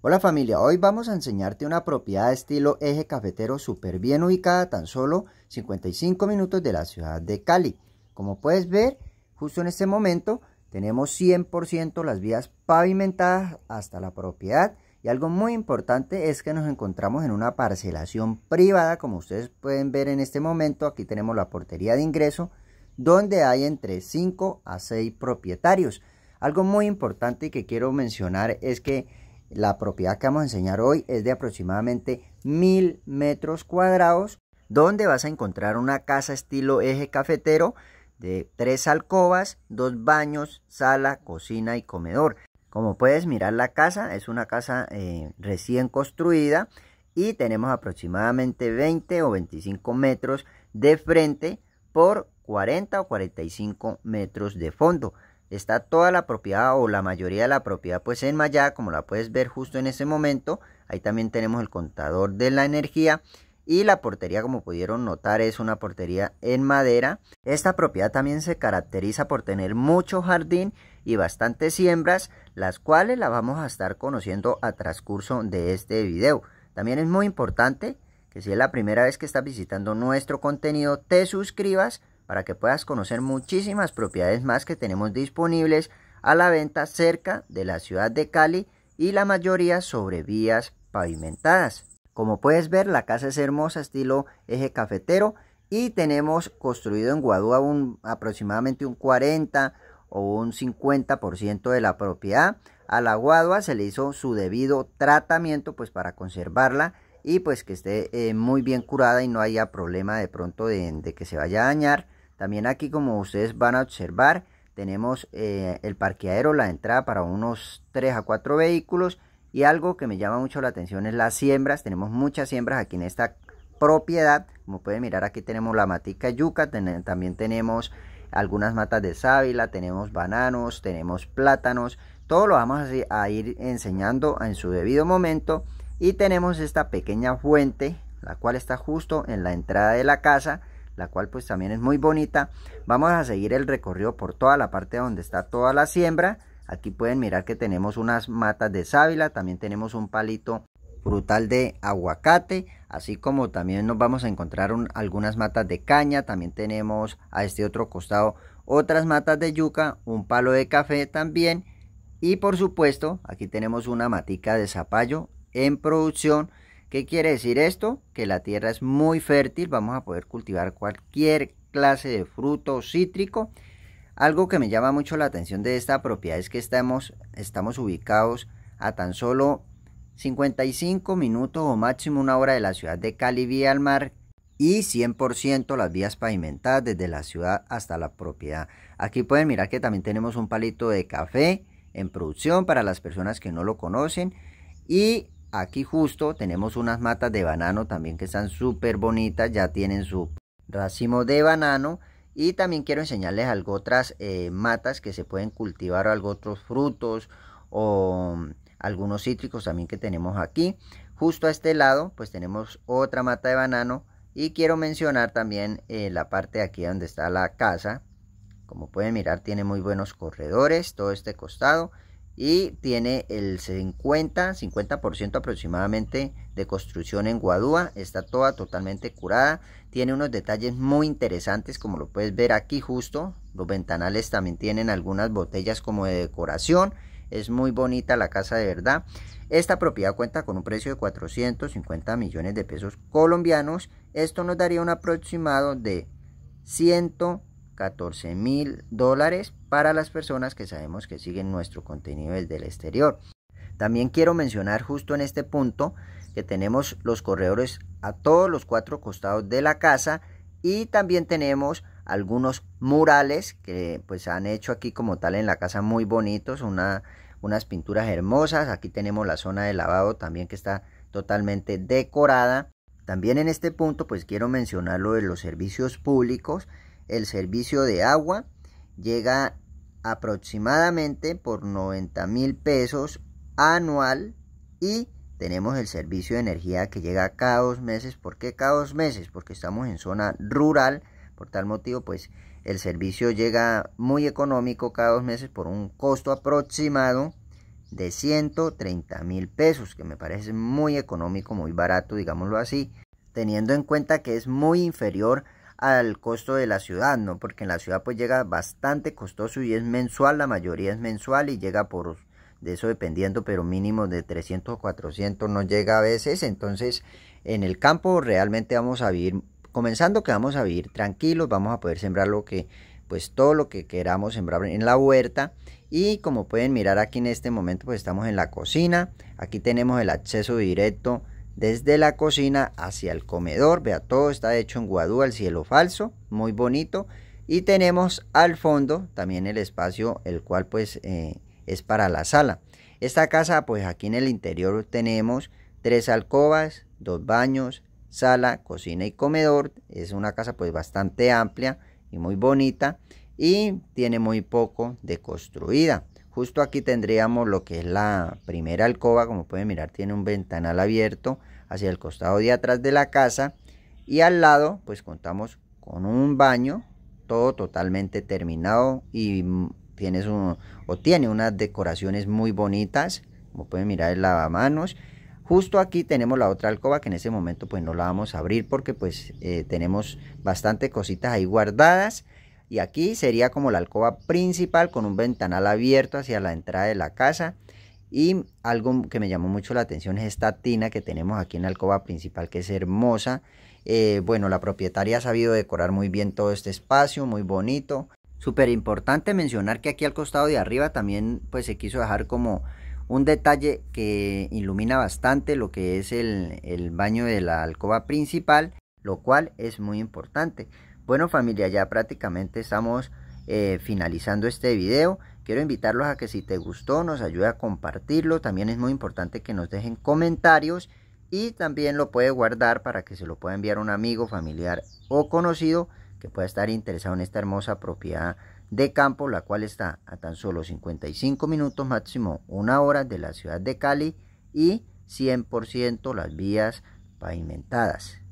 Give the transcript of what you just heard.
Hola familia, hoy vamos a enseñarte una propiedad de estilo eje cafetero súper bien ubicada tan solo 55 minutos de la ciudad de Cali. Como puedes ver, justo en este momento tenemos 100% las vías pavimentadas hasta la propiedad y algo muy importante es que nos encontramos en una parcelación privada, como ustedes pueden ver en este momento, aquí tenemos la portería de ingreso donde hay entre 5 a 6 propietarios. Algo muy importante que quiero mencionar es que la propiedad que vamos a enseñar hoy es de aproximadamente 1000 metros cuadrados, donde vas a encontrar una casa estilo eje cafetero de tres alcobas, dos baños, sala, cocina y comedor. Como puedes mirar la casa, es una casa eh, recién construida y tenemos aproximadamente 20 o 25 metros de frente por 40 o 45 metros de fondo está toda la propiedad o la mayoría de la propiedad pues en Maya, como la puedes ver justo en ese momento. Ahí también tenemos el contador de la energía y la portería como pudieron notar es una portería en madera. Esta propiedad también se caracteriza por tener mucho jardín y bastantes siembras, las cuales la vamos a estar conociendo a transcurso de este video. También es muy importante que si es la primera vez que estás visitando nuestro contenido te suscribas para que puedas conocer muchísimas propiedades más que tenemos disponibles a la venta cerca de la ciudad de Cali y la mayoría sobre vías pavimentadas. Como puedes ver, la casa es hermosa, estilo eje cafetero y tenemos construido en Guadua un, aproximadamente un 40 o un 50% de la propiedad. A la Guadua se le hizo su debido tratamiento pues para conservarla y pues que esté eh, muy bien curada y no haya problema de pronto de que se vaya a dañar también aquí como ustedes van a observar tenemos eh, el parqueadero, la entrada para unos 3 a 4 vehículos y algo que me llama mucho la atención es las siembras. Tenemos muchas siembras aquí en esta propiedad. Como pueden mirar aquí tenemos la matica yuca, también tenemos algunas matas de sábila, tenemos bananos, tenemos plátanos. Todo lo vamos a ir enseñando en su debido momento. Y tenemos esta pequeña fuente, la cual está justo en la entrada de la casa la cual pues también es muy bonita. Vamos a seguir el recorrido por toda la parte donde está toda la siembra. Aquí pueden mirar que tenemos unas matas de sábila, también tenemos un palito frutal de aguacate, así como también nos vamos a encontrar algunas matas de caña, también tenemos a este otro costado otras matas de yuca, un palo de café también y por supuesto aquí tenemos una matica de zapallo en producción ¿Qué quiere decir esto? Que la tierra es muy fértil, vamos a poder cultivar cualquier clase de fruto cítrico. Algo que me llama mucho la atención de esta propiedad es que estamos, estamos ubicados a tan solo 55 minutos o máximo una hora de la ciudad de Cali vía al mar y 100% las vías pavimentadas desde la ciudad hasta la propiedad. Aquí pueden mirar que también tenemos un palito de café en producción para las personas que no lo conocen y Aquí justo tenemos unas matas de banano también que están súper bonitas, ya tienen su racimo de banano. Y también quiero enseñarles algo otras eh, matas que se pueden cultivar o algo otros frutos o mm, algunos cítricos también que tenemos aquí. Justo a este lado pues tenemos otra mata de banano y quiero mencionar también eh, la parte de aquí donde está la casa. Como pueden mirar tiene muy buenos corredores todo este costado y tiene el 50, 50% aproximadamente de construcción en Guadúa, está toda totalmente curada, tiene unos detalles muy interesantes como lo puedes ver aquí justo, los ventanales también tienen algunas botellas como de decoración, es muy bonita la casa de verdad. Esta propiedad cuenta con un precio de 450 millones de pesos colombianos. Esto nos daría un aproximado de 100 14 mil dólares para las personas que sabemos que siguen nuestro contenido desde el exterior. También quiero mencionar justo en este punto que tenemos los corredores a todos los cuatro costados de la casa y también tenemos algunos murales que pues han hecho aquí como tal en la casa muy bonitos, unas pinturas hermosas. Aquí tenemos la zona de lavado también que está totalmente decorada. También en este punto pues quiero mencionar lo de los servicios públicos el servicio de agua llega aproximadamente por 90 mil pesos anual y tenemos el servicio de energía que llega cada dos meses. ¿Por qué cada dos meses? Porque estamos en zona rural. Por tal motivo, pues el servicio llega muy económico cada dos meses por un costo aproximado de 130 mil pesos, que me parece muy económico, muy barato, digámoslo así, teniendo en cuenta que es muy inferior al costo de la ciudad, ¿no? Porque en la ciudad pues llega bastante costoso y es mensual, la mayoría es mensual y llega por, de eso dependiendo, pero mínimo de 300 o 400 no llega a veces. Entonces, en el campo realmente vamos a vivir, comenzando que vamos a vivir tranquilos, vamos a poder sembrar lo que, pues todo lo que queramos sembrar en la huerta. Y como pueden mirar aquí en este momento, pues estamos en la cocina. Aquí tenemos el acceso directo desde la cocina hacia el comedor. Vea, todo está hecho en guadú al cielo falso, muy bonito. Y tenemos al fondo también el espacio, el cual pues eh, es para la sala. Esta casa pues aquí en el interior tenemos tres alcobas, dos baños, sala, cocina y comedor. Es una casa pues bastante amplia y muy bonita y tiene muy poco de construida. Justo aquí tendríamos lo que es la primera alcoba, como pueden mirar tiene un ventanal abierto hacia el costado de atrás de la casa y al lado pues contamos con un baño, todo totalmente terminado y mm, tienes o tiene unas decoraciones muy bonitas, como pueden mirar el lavamanos. Justo aquí tenemos la otra alcoba que en ese momento pues no la vamos a abrir porque pues eh, tenemos bastante cositas ahí guardadas y aquí sería como la alcoba principal con un ventanal abierto hacia la entrada de la casa. Y algo que me llamó mucho la atención es esta tina que tenemos aquí en la alcoba principal que es hermosa. Eh, bueno, la propietaria ha sabido decorar muy bien todo este espacio, muy bonito. Súper importante mencionar que aquí al costado de arriba también pues se quiso dejar como un detalle que ilumina bastante lo que es el, el baño de la alcoba principal, lo cual es muy importante. Bueno familia, ya prácticamente estamos eh, finalizando este video. Quiero invitarlos a que si te gustó nos ayude a compartirlo. También es muy importante que nos dejen comentarios y también lo puede guardar para que se lo pueda enviar a un amigo, familiar o conocido que pueda estar interesado en esta hermosa propiedad de campo, la cual está a tan solo 55 minutos máximo una hora de la ciudad de Cali y 100% las vías pavimentadas.